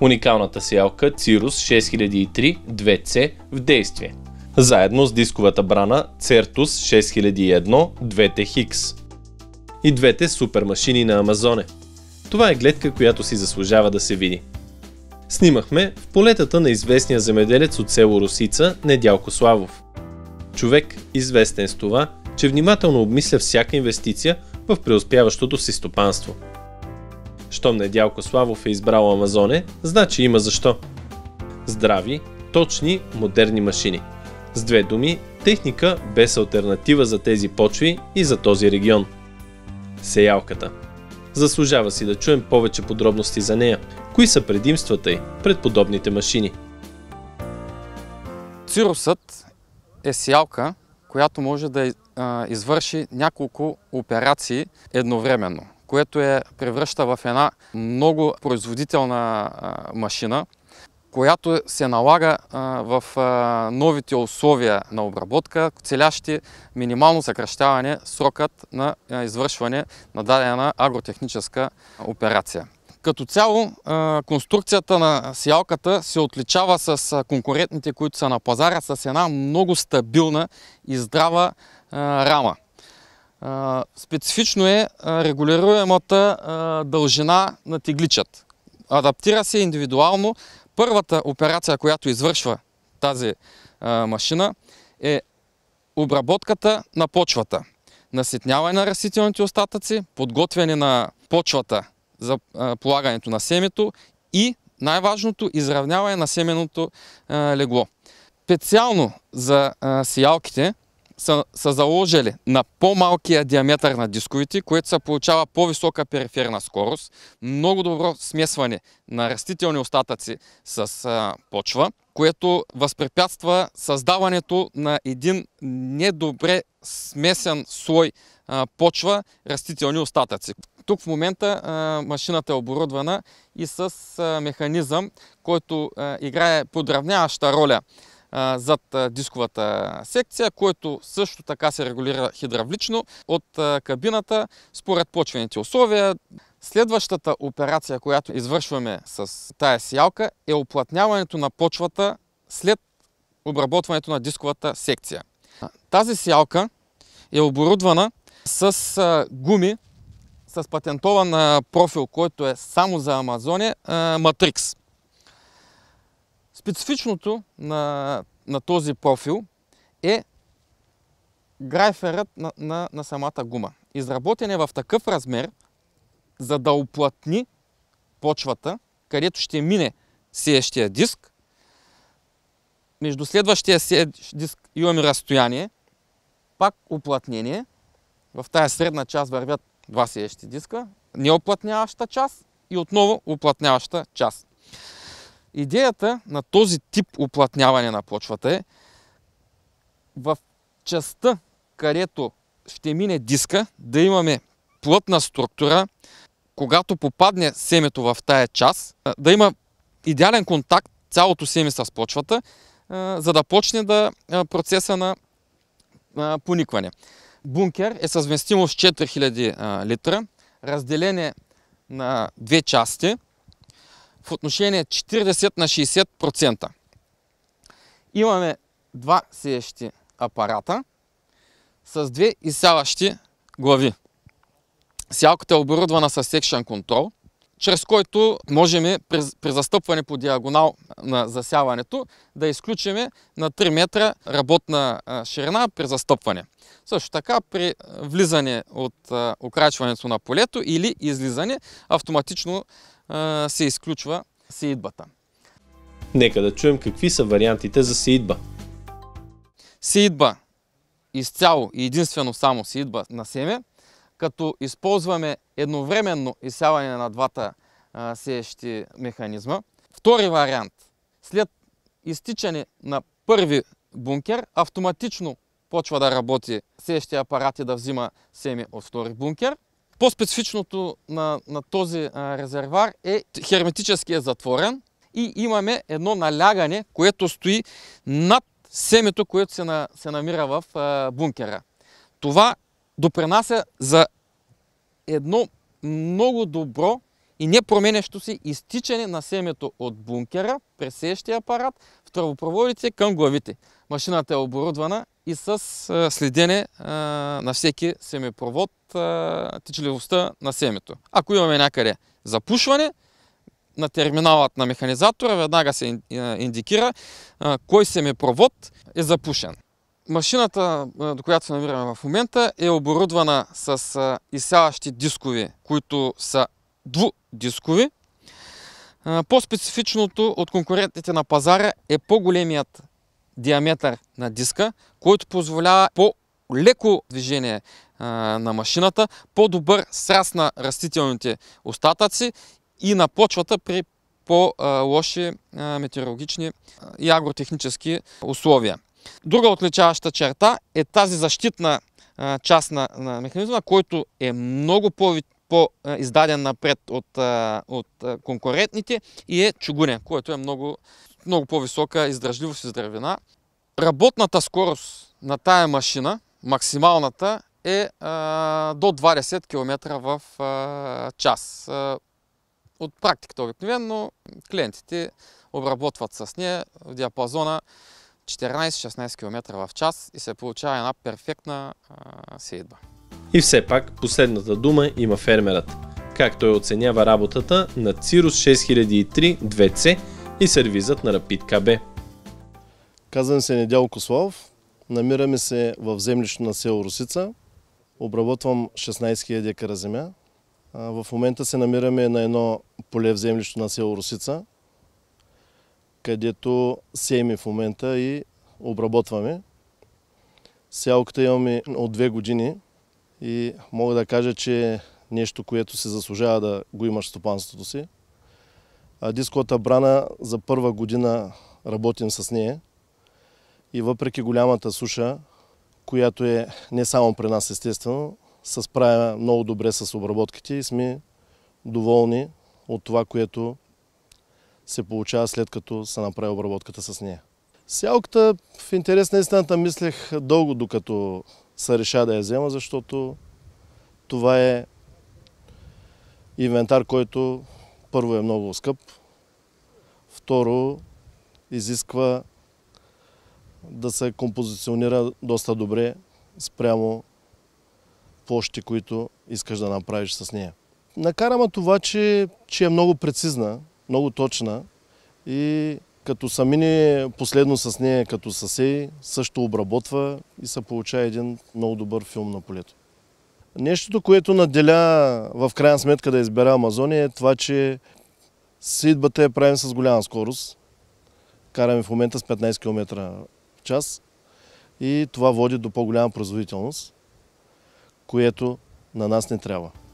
уникалната сиялка Cirrus 6003 2C в действие, заедно с дисковата брана Certus 6001 2TX и двете супермашини на Амазоне. Това е гледка, която си заслужава да се види. Снимахме в полетата на известния земеделец от село Русица, Недялко Славов. Човек, известен с това, че внимателно обмисля всяка инвестиция в преуспяващото си стопанство – щом Недялко е Славов е избрал Амазоне, значи има защо. Здрави, точни, модерни машини. С две думи, техника без альтернатива за тези почви и за този регион. Сеялката. Заслужава си да чуем повече подробности за нея. Кои са предимствата й пред подобните машини? Цирусът е сялка, която може да извърши няколко операции едновременно което я е превръща в една много производителна машина, която се налага в новите условия на обработка, целящи минимално съкръщаване срокът на извършване на дадена агротехническа операция. Като цяло, конструкцията на сиалката се отличава с конкурентните, които са на пазара, с една много стабилна и здрава рама. Специфично е регулируемата дължина на тегличът. Адаптира се индивидуално. Първата операция, която извършва тази машина е обработката на почвата. Наситняване на растителните остатъци, подготвяне на почвата за полагането на семето и най-важното изравняване на семеното легло. Специално за сиялките са, са заложили на по-малкия диаметър на дисковите, което се получава по-висока периферна скорост, много добро смесване на растителни остатъци с а, почва, което възпрепятства създаването на един недобре смесен слой а, почва растителни остатъци. Тук в момента а, машината е оборудвана и с а, механизъм, който а, играе подравняваща роля зад дисковата секция, който също така се регулира хидравлично от кабината според почвените условия. Следващата операция, която извършваме с тая сиялка е оплътняването на почвата след обработването на дисковата секция. Тази сиялка е оборудвана с гуми с патентован профил, който е само за Амазония, Матрикс. Специфичното на, на този профил е грайферът на, на, на самата гума. Изработен е в такъв размер, за да оплътни почвата, където ще мине сеещия диск. Между следващия сиещ диск имаме разстояние, пак оплътнение. В тази средна част вървят два сеещи диска, неоплътняваща част и отново оплътняваща част. Идеята на този тип уплътняване на почвата е в частта, където ще мине диска, да имаме плътна структура, когато попадне семето в тая част, да има идеален контакт цялото семе с почвата, за да почне да процеса на поникване. Бункер е съвместимо с 4000 литра, разделение на две части – в отношение 40 на 60%. Имаме два сеещи апарата с две изсяващи глави. Сялката е оборудвана с Section Control, чрез който можем при, застъпване по диагонал на засяването да изключим на 3 метра работна ширина при застъпване. Също така при влизане от окрачването на полето или излизане автоматично се изключва сеидбата. Нека да чуем какви са вариантите за сеидба. Сеидба изцяло и единствено само сеидба на семе, като използваме едновременно изсяване на двата сеещи механизма. Втори вариант. След изтичане на първи бункер, автоматично почва да работи сеещия апарат и да взима семе от втори бункер – по-специфичното на, на този а, резервуар е херметически е затворен и имаме едно налягане, което стои над семето, което се, на, се намира в а, бункера. Това допринася за едно много добро и непроменящо се изтичане на семето от бункера през сещия апарат в тръвопроводите към главите. Машината е оборудвана и с е, следене е, на всеки семепровод е, течливостта на семето. Ако имаме някъде запушване, на терминалът на механизатора веднага се индикира кой семепровод е запушен. Машината, до която се намираме в момента, е оборудвана с изсяващи дискови, които са двудискови. По-специфичното от конкурентите на пазара е по-големият диаметър на диска, който позволява по-леко движение на машината, по-добър сраз на растителните остатъци и на почвата при по-лоши метеорологични и агротехнически условия. Друга отличаваща черта е тази защитна част на, механизма, който е много по-издаден напред от, конкурентните и е Чугуня, което е много много по-висока издръжливост и здравина. Работната скорост на тая машина, максималната, е до 20 км в час. от практиката обикновено клиентите обработват с нея в диапазона 14-16 км в час и се получава една перфектна седба. И все пак последната дума има фермерът. Как той оценява работата на Cirrus 6003 2C и сервизът на Рапид КБ. Казвам се Недял Кослав, намираме се в землището на село Русица. Обработвам 16 000 декара земя. В момента се намираме на едно поле в землището на село Русица, където сееме в момента и обработваме. Сялката имаме от две години и мога да кажа, че е нещо, което се заслужава да го имаш в стопанството си. Дисковата брана за първа година работим с нея и въпреки голямата суша, която е не само при нас естествено, се справя много добре с обработките и сме доволни от това, което се получава след като се направи обработката с нея. Сялката в интерес на истината мислех дълго, докато се реша да я взема, защото това е инвентар, който първо е много скъп, второ изисква да се композиционира доста добре спрямо площи, които искаш да направиш с нея. Накарама това, че, че е много прецизна, много точна и като са мине последно с нея, като съсей, също обработва и се получава един много добър филм на полето. Нещото, което наделя в крайна сметка да избера Амазония е това, че сидбата я правим с голяма скорост. Караме в момента с 15 км в час и това води до по-голяма производителност, което на нас не трябва.